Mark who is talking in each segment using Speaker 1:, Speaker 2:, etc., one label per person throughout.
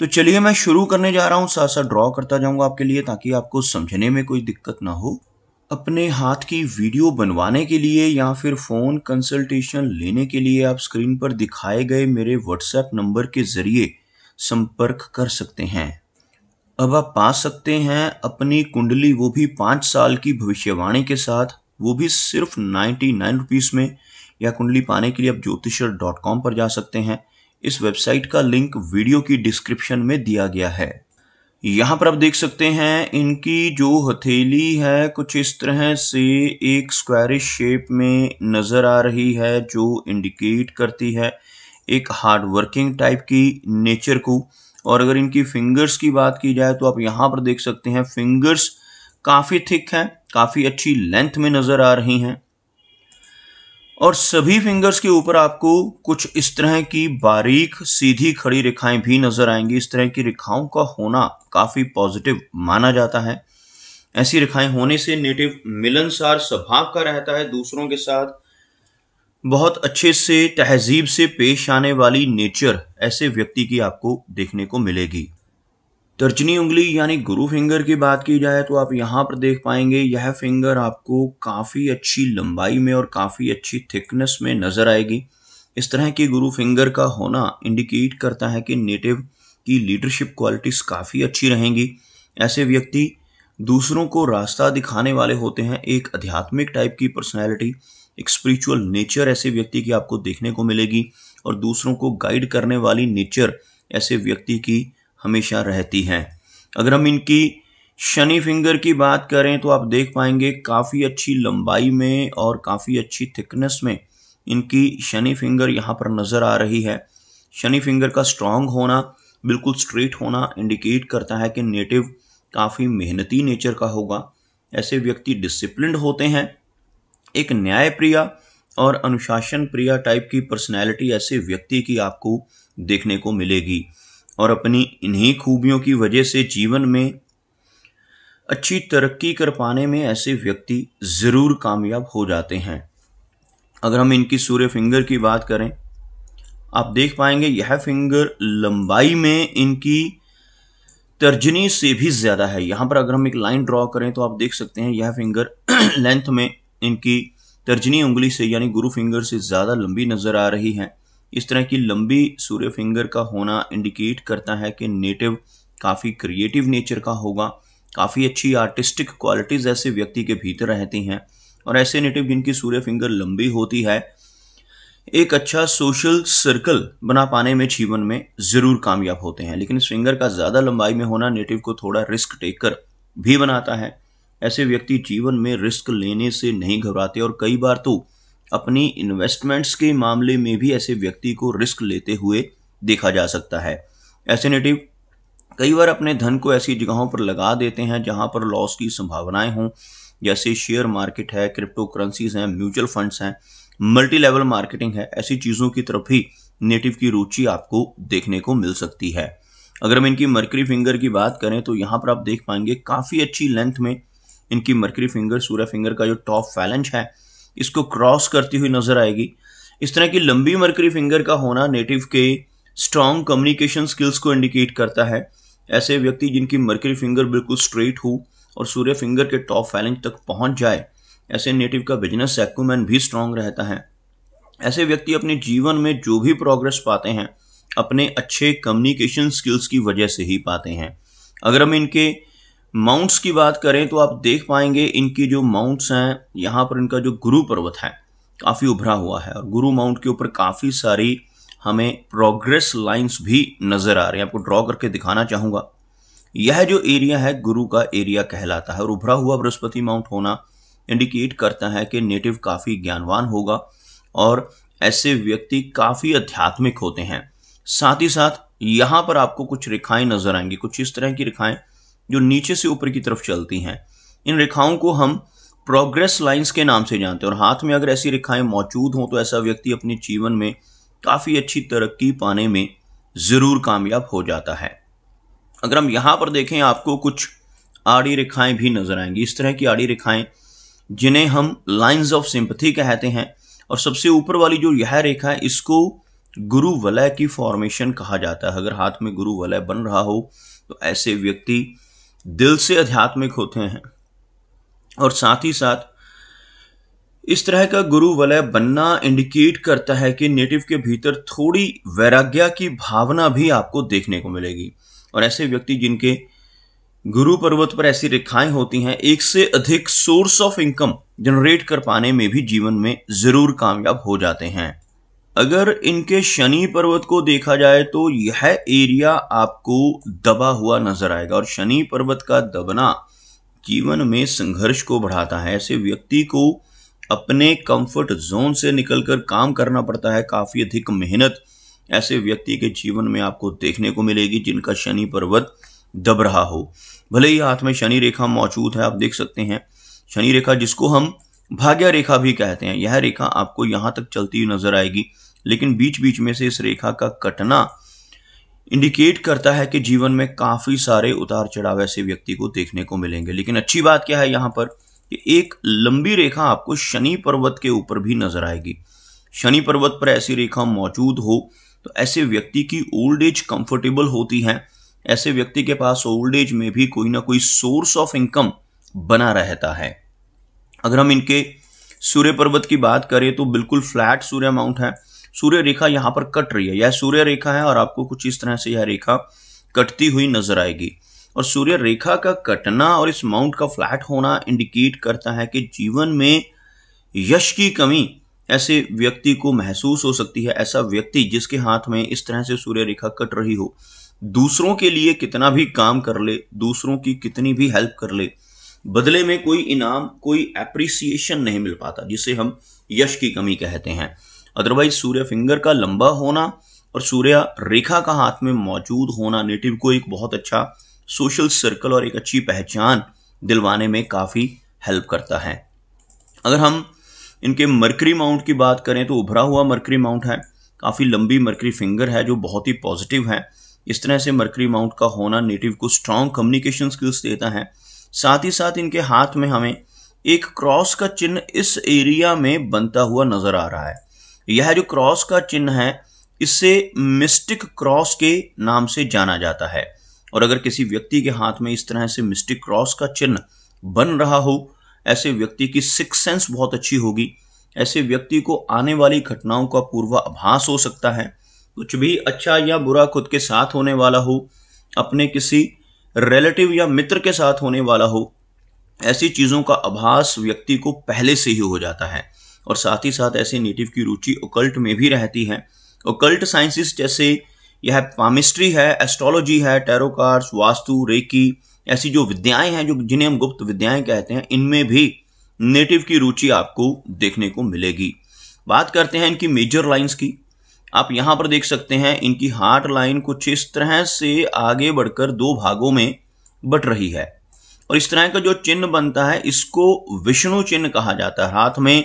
Speaker 1: तो चलिए मैं शुरू करने जा रहा हूँ साथ साथ ड्रॉ करता जाऊँगा आपके लिए ताकि आपको समझने में कोई दिक्कत ना हो अपने हाथ की वीडियो बनवाने के लिए या फिर फ़ोन कंसल्टेशन लेने के लिए आप स्क्रीन पर दिखाए गए मेरे व्हाट्सएप नंबर के ज़रिए संपर्क कर सकते हैं अब आप पा सकते हैं अपनी कुंडली वो भी पाँच साल की भविष्यवाणी के साथ वो भी सिर्फ नाइन्टी नाइन रुपीज़ में या कुंडली पाने के लिए आप ज्योतिषर डॉट कॉम पर जा सकते हैं इस वेबसाइट का लिंक वीडियो की डिस्क्रिप्शन में दिया गया है यहाँ पर आप देख सकते हैं इनकी जो हथेली है कुछ इस तरह से एक स्क्वायरिश शेप में नज़र आ रही है जो इंडिकेट करती है एक हार्ड वर्किंग टाइप की नेचर को और अगर इनकी फिंगर्स की बात की जाए तो आप यहाँ पर देख सकते हैं फिंगर्स काफ़ी थिक हैं काफ़ी अच्छी लेंथ में नज़र आ रही हैं और सभी फिंगर्स के ऊपर आपको कुछ इस तरह की बारीक सीधी खड़ी रेखाएं भी नजर आएंगी इस तरह की रेखाओं का होना काफी पॉजिटिव माना जाता है ऐसी रेखाएं होने से नेटिव मिलनसार स्वभाव का रहता है दूसरों के साथ बहुत अच्छे से तहजीब से पेश आने वाली नेचर ऐसे व्यक्ति की आपको देखने को मिलेगी तर्जनी उंगली यानी गुरु फिंगर की बात की जाए तो आप यहाँ पर देख पाएंगे यह फिंगर आपको काफ़ी अच्छी लंबाई में और काफ़ी अच्छी थिकनेस में नज़र आएगी इस तरह की गुरु फिंगर का होना इंडिकेट करता है कि नेटिव की लीडरशिप क्वालिटीज़ काफ़ी अच्छी रहेंगी ऐसे व्यक्ति दूसरों को रास्ता दिखाने वाले होते हैं एक आध्यात्मिक टाइप की पर्सनैलिटी एक स्परिचुअल नेचर ऐसे व्यक्ति की आपको देखने को मिलेगी और दूसरों को गाइड करने वाली नेचर ऐसे व्यक्ति की हमेशा रहती है अगर हम इनकी शनि फिंगर की बात करें तो आप देख पाएंगे काफ़ी अच्छी लंबाई में और काफ़ी अच्छी थिकनेस में इनकी शनि फिंगर यहाँ पर नज़र आ रही है शनि फिंगर का स्ट्रांग होना बिल्कुल स्ट्रेट होना इंडिकेट करता है कि नेटिव काफ़ी मेहनती नेचर का होगा ऐसे व्यक्ति डिसिप्लिन होते हैं एक न्याय प्रिया और अनुशासन प्रिया टाइप की पर्सनैलिटी ऐसे व्यक्ति की आपको देखने को मिलेगी और अपनी इन्हीं खूबियों की वजह से जीवन में अच्छी तरक्की कर पाने में ऐसे व्यक्ति ज़रूर कामयाब हो जाते हैं अगर हम इनकी सूर्य फिंगर की बात करें आप देख पाएंगे यह फिंगर लंबाई में इनकी तर्जनी से भी ज़्यादा है यहाँ पर अगर हम एक लाइन ड्रॉ करें तो आप देख सकते हैं यह फिंगर लेंथ में इनकी तर्जनी उंगली से यानी गुरु फिंगर से ज़्यादा लंबी नज़र आ रही है इस तरह की लंबी सूर्य फिंगर का होना इंडिकेट करता है कि नेटिव काफ़ी क्रिएटिव नेचर का होगा काफ़ी अच्छी आर्टिस्टिक क्वालिटीज़ ऐसे व्यक्ति के भीतर रहती हैं और ऐसे नेटिव जिनकी सूर्य फिंगर लंबी होती है एक अच्छा सोशल सर्कल बना पाने में जीवन में ज़रूर कामयाब होते हैं लेकिन इस फिंगर का ज़्यादा लंबाई में होना नेटिव को थोड़ा रिस्क टेक कर भी बनाता है ऐसे व्यक्ति जीवन में रिस्क लेने से नहीं घबराते और कई बार तो अपनी इन्वेस्टमेंट्स के मामले में भी ऐसे व्यक्ति को रिस्क लेते हुए देखा जा सकता है ऐसे नेटिव कई बार अपने धन को ऐसी जगहों पर लगा देते हैं जहां पर लॉस की संभावनाएं हों जैसे शेयर मार्केट है क्रिप्टो करेंसीज हैं म्यूचुअल फंड्स हैं मल्टी लेवल मार्केटिंग है ऐसी चीज़ों की तरफ ही नेटिव की रुचि आपको देखने को मिल सकती है अगर हम इनकी मरकरी फिंगर की बात करें तो यहाँ पर आप देख पाएंगे काफ़ी अच्छी लेंथ में इनकी मरकरी फिंगर सूर्य फिंगर का जो टॉप फैलेंस है इसको क्रॉस करती हुई नजर आएगी इस तरह की लंबी मरकरी फिंगर का होना नेटिव के स्ट्रॉन्ग कम्युनिकेशन स्किल्स को इंडिकेट करता है ऐसे व्यक्ति जिनकी मरकरी फिंगर बिल्कुल स्ट्रेट हो और सूर्य फिंगर के टॉप फैलेंज तक पहुंच जाए ऐसे नेटिव का बिजनेस एक्मैन भी स्ट्रांग रहता है ऐसे व्यक्ति अपने जीवन में जो भी प्रोग्रेस पाते हैं अपने अच्छे कम्युनिकेशन स्किल्स की वजह से ही पाते हैं अगर हम इनके माउंट्स की बात करें तो आप देख पाएंगे इनकी जो माउंट्स हैं यहाँ पर इनका जो गुरु पर्वत है काफ़ी उभरा हुआ है और गुरु माउंट के ऊपर काफ़ी सारी हमें प्रोग्रेस लाइंस भी नज़र आ रही हैं आपको ड्रॉ करके दिखाना चाहूँगा यह जो एरिया है गुरु का एरिया कहलाता है और उभरा हुआ बृहस्पति माउंट होना इंडिकेट करता है कि नेटिव काफ़ी ज्ञानवान होगा और ऐसे व्यक्ति काफ़ी आध्यात्मिक होते हैं साथ ही साथ यहाँ पर आपको कुछ रेखाएं नज़र आएंगी कुछ इस तरह की रेखाएं जो नीचे से ऊपर की तरफ चलती हैं इन रेखाओं को हम प्रोग्रेस लाइंस के नाम से जानते हैं और हाथ में अगर ऐसी रेखाएं मौजूद हों तो ऐसा व्यक्ति अपने जीवन में काफ़ी अच्छी तरक्की पाने में ज़रूर कामयाब हो जाता है अगर हम यहाँ पर देखें आपको कुछ आड़ी रेखाएं भी नज़र आएंगी इस तरह की आड़ी रेखाएं जिन्हें हम लाइंस ऑफ सिंपथी कहते हैं और सबसे ऊपर वाली जो यह रेखा है इसको गुरु वलय की फॉर्मेशन कहा जाता है अगर हाथ में गुरु वलय बन रहा हो तो ऐसे व्यक्ति दिल से आध्यात्मिक होते हैं और साथ ही साथ इस तरह का गुरु वलय बनना इंडिकेट करता है कि नेटिव के भीतर थोड़ी वैराग्य की भावना भी आपको देखने को मिलेगी और ऐसे व्यक्ति जिनके गुरु पर्वत पर ऐसी रेखाएं होती हैं एक से अधिक सोर्स ऑफ इनकम जनरेट कर पाने में भी जीवन में जरूर कामयाब हो जाते हैं अगर इनके शनि पर्वत को देखा जाए तो यह एरिया आपको दबा हुआ नजर आएगा और शनि पर्वत का दबना जीवन में संघर्ष को बढ़ाता है ऐसे व्यक्ति को अपने कंफर्ट जोन से निकलकर काम करना पड़ता है काफ़ी अधिक मेहनत ऐसे व्यक्ति के जीवन में आपको देखने को मिलेगी जिनका शनि पर्वत दब रहा हो भले ही हाथ में शनि रेखा मौजूद है आप देख सकते हैं शनि रेखा जिसको हम भाग्य रेखा भी कहते हैं यह रेखा आपको यहाँ तक चलती हुई नजर आएगी लेकिन बीच बीच में से इस रेखा का कटना इंडिकेट करता है कि जीवन में काफ़ी सारे उतार चढ़ाव ऐसे व्यक्ति को देखने को मिलेंगे लेकिन अच्छी बात क्या है यहां पर कि एक लंबी रेखा आपको शनि पर्वत के ऊपर भी नजर आएगी शनि पर्वत पर ऐसी रेखा मौजूद हो तो ऐसे व्यक्ति की ओल्ड एज कंफर्टेबल होती है ऐसे व्यक्ति के पास ओल्ड एज में भी कोई ना कोई सोर्स ऑफ इनकम बना रहता है अगर हम इनके सूर्य पर्वत की बात करें तो बिल्कुल फ्लैट सूर्य माउंट है सूर्य रेखा यहां पर कट रही है यह सूर्य रेखा है और आपको कुछ इस तरह से यह रेखा कटती हुई नजर आएगी और सूर्य रेखा का कटना और इस माउंट का फ्लैट होना इंडिकेट करता है कि जीवन में यश की कमी ऐसे व्यक्ति को महसूस हो सकती है ऐसा व्यक्ति जिसके हाथ में इस तरह से सूर्य रेखा कट रही हो दूसरों के लिए कितना भी काम कर ले दूसरों की कितनी भी हेल्प कर ले बदले में कोई इनाम कोई एप्रिसिएशन नहीं मिल पाता जिसे हम यश की कमी कहते हैं अदरवाइज सूर्य फिंगर का लंबा होना और सूर्य रेखा का हाथ में मौजूद होना नेटिव को एक बहुत अच्छा सोशल सर्कल और एक अच्छी पहचान दिलवाने में काफ़ी हेल्प करता है अगर हम इनके मरकरी माउंट की बात करें तो उभरा हुआ मरकरी माउंट है काफ़ी लंबी मरकरी फिंगर है जो बहुत ही पॉजिटिव है इस तरह से मरकरी माउंट का होना नेटिव को स्ट्रॉन्ग कम्युनिकेशन स्किल्स देता है साथ ही साथ इनके हाथ में हमें एक क्रॉस का चिन्ह इस एरिया में बनता हुआ नजर आ रहा है यह जो क्रॉस का चिन्ह है इससे मिस्टिक क्रॉस के नाम से जाना जाता है और अगर किसी व्यक्ति के हाथ में इस तरह से मिस्टिक क्रॉस का चिन्ह बन रहा हो ऐसे व्यक्ति की सिक्स सेंस बहुत अच्छी होगी ऐसे व्यक्ति को आने वाली घटनाओं का पूर्वाभास हो सकता है कुछ भी अच्छा या बुरा खुद के साथ होने वाला हो अपने किसी रिलेटिव या मित्र के साथ होने वाला हो ऐसी चीज़ों का आभास व्यक्ति को पहले से ही हो जाता है और साथ ही साथ ऐसे नेटिव की रुचि ओकल्ट में भी रहती है ओकल्ट साइंसिस जैसे यह पामिस्ट्री है एस्ट्रोलॉजी है टेरोकार्स वास्तु रेकी ऐसी जो विद्याएं हैं जो जिन्हें हम गुप्त विद्याएं कहते हैं इनमें भी नेटिव की रुचि आपको देखने को मिलेगी बात करते हैं इनकी मेजर लाइंस की आप यहाँ पर देख सकते हैं इनकी हार्ट लाइन कुछ इस तरह से आगे बढ़कर दो भागों में बट रही है और इस तरह का जो चिन्ह बनता है इसको विष्णु चिन्ह कहा जाता है हाथ में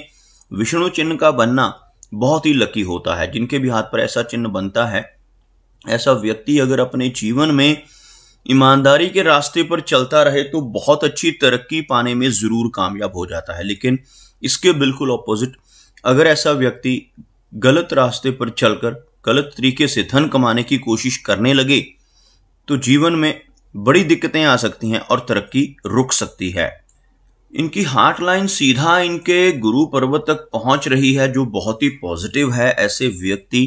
Speaker 1: विष्णु चिन्ह का बनना बहुत ही लकी होता है जिनके भी हाथ पर ऐसा चिन्ह बनता है ऐसा व्यक्ति अगर अपने जीवन में ईमानदारी के रास्ते पर चलता रहे तो बहुत अच्छी तरक्की पाने में ज़रूर कामयाब हो जाता है लेकिन इसके बिल्कुल ऑपोजिट अगर ऐसा व्यक्ति गलत रास्ते पर चलकर गलत तरीके से धन कमाने की कोशिश करने लगे तो जीवन में बड़ी दिक्कतें आ सकती हैं और तरक्की रुक सकती है इनकी हार्ट लाइन सीधा इनके गुरु पर्वत तक पहुंच रही है जो बहुत ही पॉजिटिव है ऐसे व्यक्ति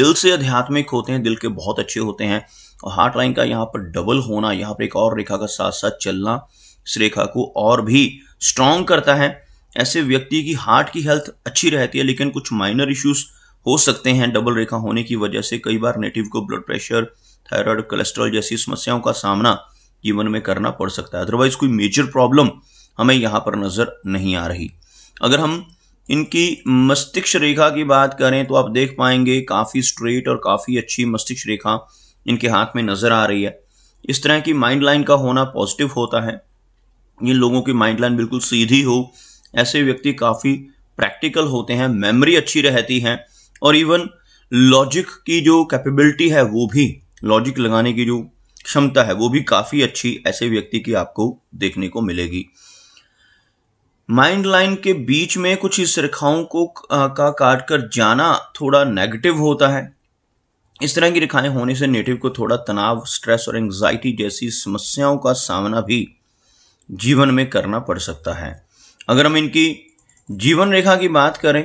Speaker 1: दिल से अध्यात्मिक होते हैं दिल के बहुत अच्छे होते हैं और हार्ट लाइन का यहाँ पर डबल होना यहाँ पर एक और रेखा का साथ साथ चलना इस रेखा को और भी स्ट्रांग करता है ऐसे व्यक्ति की हार्ट की हेल्थ अच्छी रहती है लेकिन कुछ माइनर इश्यूज हो सकते हैं डबल रेखा होने की वजह से कई बार नेटिव को ब्लड प्रेशर थायराइड कोलेस्ट्रॉल जैसी समस्याओं का सामना जीवन में करना पड़ सकता है अदरवाइज कोई मेजर प्रॉब्लम हमें यहाँ पर नज़र नहीं आ रही अगर हम इनकी मस्तिष्क रेखा की बात करें तो आप देख पाएंगे काफ़ी स्ट्रेट और काफ़ी अच्छी मस्तिष्क रेखा इनके हाथ में नज़र आ रही है इस तरह की माइंड लाइन का होना पॉजिटिव होता है ये लोगों की माइंड लाइन बिल्कुल सीधी हो ऐसे व्यक्ति काफ़ी प्रैक्टिकल होते हैं मेमोरी अच्छी रहती है और इवन लॉजिक की जो कैपेबिलिटी है वो भी लॉजिक लगाने की जो क्षमता है वो भी काफ़ी अच्छी ऐसे व्यक्ति की आपको देखने को मिलेगी माइंड लाइन के बीच में कुछ इस रेखाओं को का काट कर जाना थोड़ा नेगेटिव होता है इस तरह की रेखाएं होने से नेटिव को थोड़ा तनाव स्ट्रेस और एंजाइटी जैसी समस्याओं का सामना भी जीवन में करना पड़ सकता है अगर हम इनकी जीवन रेखा की बात करें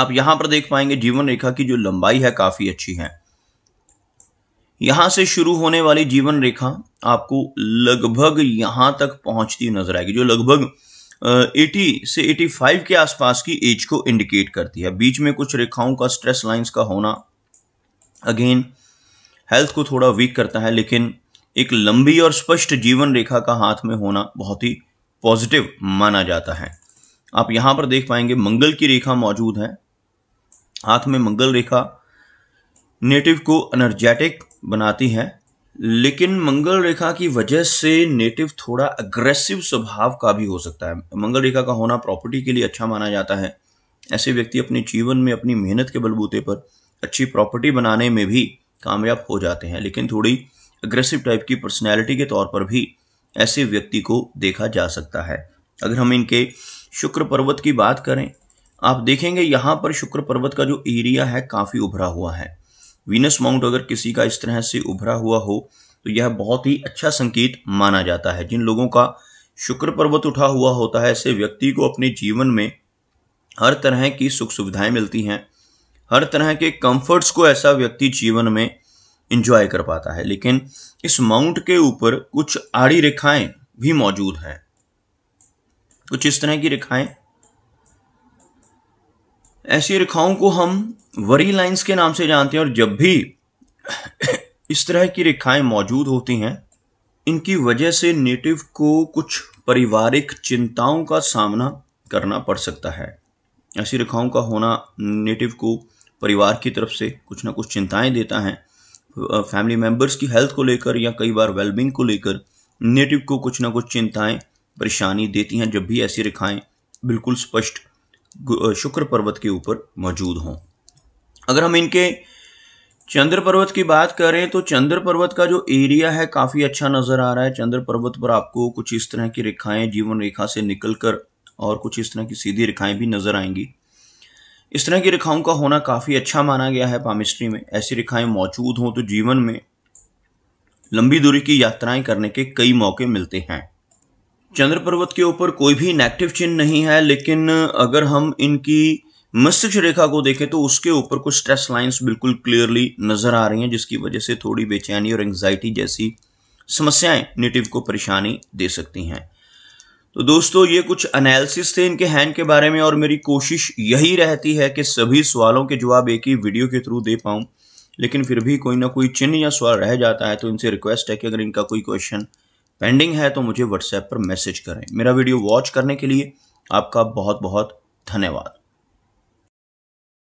Speaker 1: आप यहां पर देख पाएंगे जीवन रेखा की जो लंबाई है काफ़ी अच्छी है यहां से शुरू होने वाली जीवन रेखा आपको लगभग यहां तक पहुंचती नजर आएगी जो लगभग 80 से 85 के आसपास की एज को इंडिकेट करती है बीच में कुछ रेखाओं का स्ट्रेस लाइंस का होना अगेन हेल्थ को थोड़ा वीक करता है लेकिन एक लंबी और स्पष्ट जीवन रेखा का हाथ में होना बहुत ही पॉजिटिव माना जाता है आप यहां पर देख पाएंगे मंगल की रेखा मौजूद है हाथ में मंगल रेखा नेटिव को एनर्जेटिक बनाती हैं लेकिन मंगल रेखा की वजह से नेटिव थोड़ा अग्रेसिव स्वभाव का भी हो सकता है मंगल रेखा का होना प्रॉपर्टी के लिए अच्छा माना जाता है ऐसे व्यक्ति अपने जीवन में अपनी मेहनत के बलबूते पर अच्छी प्रॉपर्टी बनाने में भी कामयाब हो जाते हैं लेकिन थोड़ी अग्रेसिव टाइप की पर्सनैलिटी के तौर पर भी ऐसे व्यक्ति को देखा जा सकता है अगर हम इनके शुक्र पर्वत की बात करें आप देखेंगे यहाँ पर शुक्र पर्वत का जो एरिया है काफ़ी उभरा हुआ है वीनस माउंट अगर किसी का इस तरह से उभरा हुआ हो तो यह बहुत ही अच्छा संकेत माना जाता है जिन लोगों का शुक्र पर्वत उठा हुआ होता है ऐसे व्यक्ति को अपने जीवन में हर तरह की सुख सुविधाएं मिलती हैं हर तरह के कंफर्ट्स को ऐसा व्यक्ति जीवन में इंजॉय कर पाता है लेकिन इस माउंट के ऊपर कुछ आड़ी रेखाएं भी मौजूद हैं कुछ इस तरह की रेखाएं ऐसी रेखाओं को हम वरी लाइंस के नाम से जानते हैं और जब भी इस तरह की रेखाएं मौजूद होती हैं इनकी वजह से नेटिव को कुछ पारिवारिक चिंताओं का सामना करना पड़ सकता है ऐसी रेखाओं का होना नेटिव को परिवार की तरफ से कुछ ना कुछ चिंताएं देता है फैमिली मेम्बर्स की हेल्थ को लेकर या कई बार वेलबींग को लेकर नेटिव को कुछ ना कुछ चिंताएं परेशानी देती हैं जब भी ऐसी रेखाएं बिल्कुल स्पष्ट शुक्र पर्वत के ऊपर मौजूद हों अगर हम इनके चंद्र पर्वत की बात करें तो चंद्र पर्वत का जो एरिया है काफ़ी अच्छा नज़र आ रहा है चंद्र पर्वत पर आपको कुछ इस तरह की रेखाएं जीवन रेखा से निकलकर और कुछ इस तरह की सीधी रेखाएं भी नज़र आएंगी इस तरह की रेखाओं का होना काफ़ी अच्छा माना गया है पामिस्ट्री में ऐसी रेखाएं मौजूद हों तो जीवन में लंबी दूरी की यात्राएं करने के कई मौके मिलते हैं चंद्र पर्वत के ऊपर कोई भी नेगेटिव चिन्ह नहीं है लेकिन अगर हम इनकी मस्तिष्क रेखा को देखें तो उसके ऊपर कुछ स्ट्रेस लाइंस बिल्कुल क्लियरली नज़र आ रही हैं जिसकी वजह से थोड़ी बेचैनी और एंग्जाइटी जैसी समस्याएं नेटिव को परेशानी दे सकती हैं तो दोस्तों ये कुछ एनालिसिस थे इनके हैंड के बारे में और मेरी कोशिश यही रहती है कि सभी सवालों के जवाब एक ही वीडियो के थ्रू दे पाऊँ लेकिन फिर भी कोई ना कोई चिन्ह या सवाल रह जाता है तो इनसे रिक्वेस्ट है कि अगर इनका कोई क्वेश्चन पेंडिंग है तो मुझे व्हाट्सएप पर मैसेज करें मेरा वीडियो वॉच करने के लिए आपका बहुत बहुत धन्यवाद